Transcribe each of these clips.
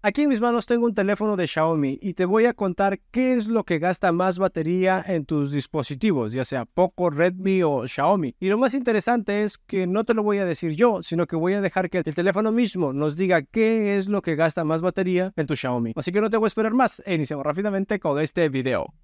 Aquí en mis manos tengo un teléfono de Xiaomi y te voy a contar qué es lo que gasta más batería en tus dispositivos, ya sea Poco, Redmi o Xiaomi. Y lo más interesante es que no te lo voy a decir yo, sino que voy a dejar que el teléfono mismo nos diga qué es lo que gasta más batería en tu Xiaomi. Así que no te voy a esperar más e iniciamos rápidamente con este video.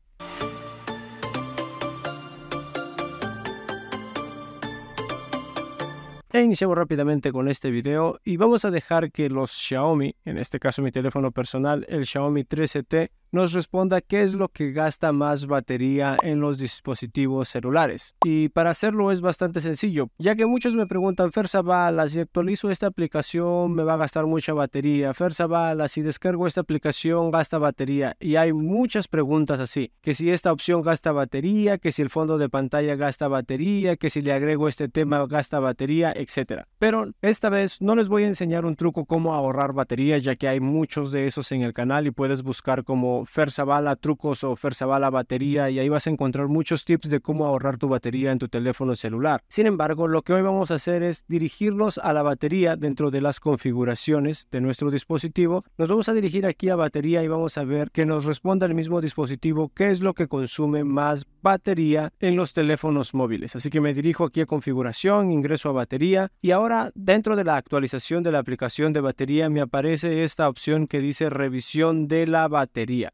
E iniciamos rápidamente con este video y vamos a dejar que los Xiaomi, en este caso mi teléfono personal, el Xiaomi 13T, nos responda qué es lo que gasta más batería en los dispositivos celulares. Y para hacerlo es bastante sencillo, ya que muchos me preguntan, Ferza Bala, si actualizo esta aplicación me va a gastar mucha batería, Fersa Bala, si descargo esta aplicación gasta batería. Y hay muchas preguntas así, que si esta opción gasta batería, que si el fondo de pantalla gasta batería, que si le agrego este tema gasta batería, etc. Pero esta vez no les voy a enseñar un truco cómo ahorrar batería, ya que hay muchos de esos en el canal y puedes buscar como Fer Trucos o Fer Zavala Batería y ahí vas a encontrar muchos tips de cómo ahorrar tu batería en tu teléfono celular. Sin embargo, lo que hoy vamos a hacer es dirigirnos a la batería dentro de las configuraciones de nuestro dispositivo. Nos vamos a dirigir aquí a batería y vamos a ver que nos responda el mismo dispositivo qué es lo que consume más batería en los teléfonos móviles. Así que me dirijo aquí a configuración, ingreso a batería y ahora dentro de la actualización de la aplicación de batería me aparece esta opción que dice revisión de la batería.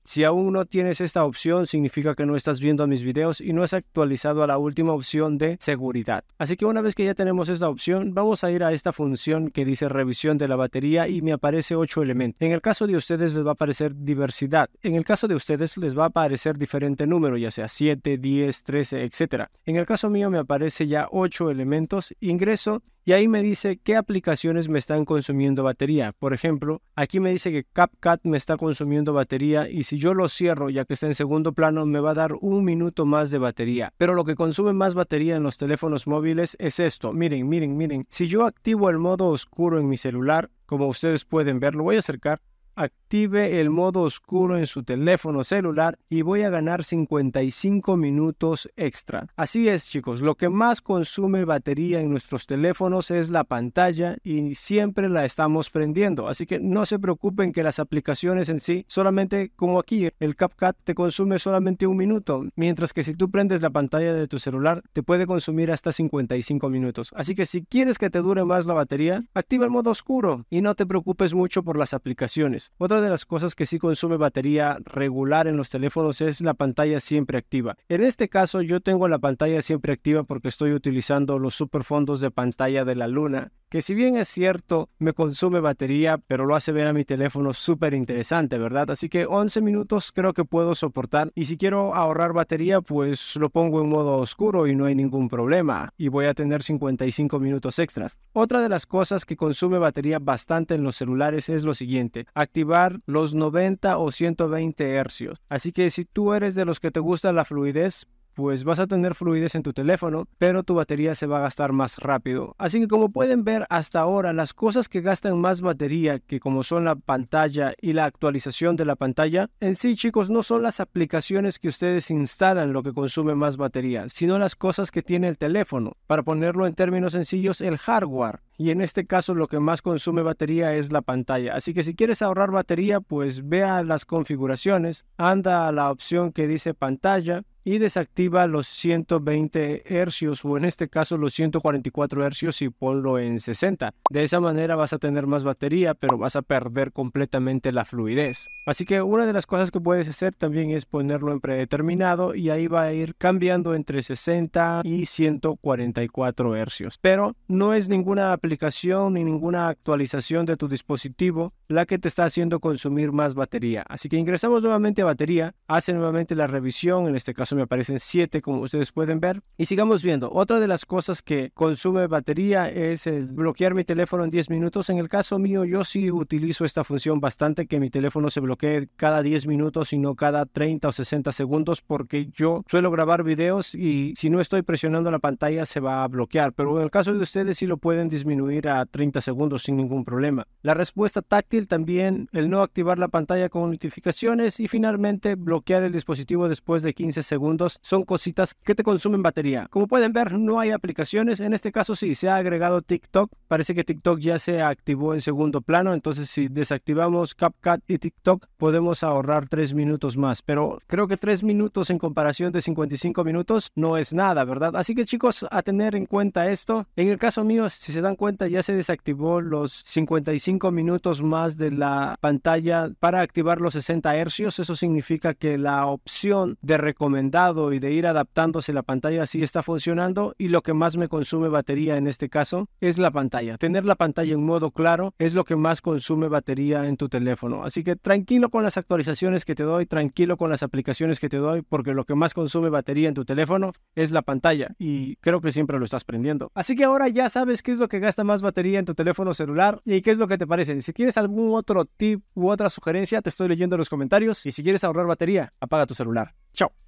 Si aún no tienes esta opción, significa que no estás viendo mis videos y no has actualizado a la última opción de seguridad. Así que una vez que ya tenemos esta opción, vamos a ir a esta función que dice revisión de la batería y me aparece 8 elementos. En el caso de ustedes les va a aparecer diversidad. En el caso de ustedes les va a aparecer diferente número, ya sea 7, 10, 13, etc. En el caso mío me aparece ya 8 elementos. Ingreso y ahí me dice qué aplicaciones me están consumiendo batería. Por ejemplo, aquí me dice que CapCut me está consumiendo batería y si yo lo cierro ya que está en segundo plano me va a dar un minuto más de batería. Pero lo que consume más batería en los teléfonos móviles es esto. Miren, miren, miren. Si yo activo el modo oscuro en mi celular, como ustedes pueden ver, lo voy a acercar active el modo oscuro en su teléfono celular y voy a ganar 55 minutos extra. Así es chicos, lo que más consume batería en nuestros teléfonos es la pantalla y siempre la estamos prendiendo, así que no se preocupen que las aplicaciones en sí, solamente como aquí, el CapCut te consume solamente un minuto, mientras que si tú prendes la pantalla de tu celular te puede consumir hasta 55 minutos. Así que si quieres que te dure más la batería, activa el modo oscuro y no te preocupes mucho por las aplicaciones. Otra de las cosas que sí consume batería regular en los teléfonos es la pantalla siempre activa. En este caso yo tengo la pantalla siempre activa porque estoy utilizando los superfondos de pantalla de la luna que si bien es cierto, me consume batería, pero lo hace ver a mi teléfono súper interesante, ¿verdad? Así que 11 minutos creo que puedo soportar y si quiero ahorrar batería, pues lo pongo en modo oscuro y no hay ningún problema y voy a tener 55 minutos extras. Otra de las cosas que consume batería bastante en los celulares es lo siguiente, activar los 90 o 120 hercios. Así que si tú eres de los que te gusta la fluidez, pues vas a tener fluidez en tu teléfono, pero tu batería se va a gastar más rápido. Así que como pueden ver hasta ahora, las cosas que gastan más batería, que como son la pantalla y la actualización de la pantalla, en sí chicos no son las aplicaciones que ustedes instalan lo que consume más batería, sino las cosas que tiene el teléfono. Para ponerlo en términos sencillos, el hardware y en este caso lo que más consume batería es la pantalla. Así que si quieres ahorrar batería, pues vea las configuraciones, anda a la opción que dice pantalla y desactiva los 120 hercios o en este caso los 144 hercios y ponlo en 60. De esa manera vas a tener más batería, pero vas a perder completamente la fluidez. Así que una de las cosas que puedes hacer también es ponerlo en predeterminado y ahí va a ir cambiando entre 60 y 144 hercios. Pero no es ninguna aplicación ni ninguna actualización de tu dispositivo la que te está haciendo consumir más batería. Así que ingresamos nuevamente a batería, hace nuevamente la revisión, en este caso me aparecen 7 como ustedes pueden ver. Y sigamos viendo, otra de las cosas que consume batería es el bloquear mi teléfono en 10 minutos. En el caso mío yo sí utilizo esta función bastante que mi teléfono se bloquea bloquee cada 10 minutos sino cada 30 o 60 segundos porque yo suelo grabar videos y si no estoy presionando la pantalla se va a bloquear, pero en el caso de ustedes si lo pueden disminuir a 30 segundos sin ningún problema. La respuesta táctil también, el no activar la pantalla con notificaciones y finalmente bloquear el dispositivo después de 15 segundos son cositas que te consumen batería. Como pueden ver, no hay aplicaciones, en este caso si, se ha agregado TikTok, parece que TikTok ya se activó en segundo plano, entonces si desactivamos CapCut y TikTok podemos ahorrar tres minutos más. Pero creo que tres minutos en comparación de 55 minutos no es nada, ¿verdad? Así que chicos, a tener en cuenta esto. En el caso mío, si se dan cuenta, ya se desactivó los 55 minutos más de la pantalla para activar los 60 hercios. Eso significa que la opción de recomendado y de ir adaptándose la pantalla si está funcionando y lo que más me consume batería en este caso es la pantalla. Tener la pantalla en modo claro es lo que más consume batería en tu teléfono. Así que tranquilo tranquilo con las actualizaciones que te doy, tranquilo con las aplicaciones que te doy, porque lo que más consume batería en tu teléfono es la pantalla y creo que siempre lo estás prendiendo. Así que ahora ya sabes qué es lo que gasta más batería en tu teléfono celular y qué es lo que te parece. Si tienes algún otro tip u otra sugerencia, te estoy leyendo en los comentarios y si quieres ahorrar batería, apaga tu celular. Chao.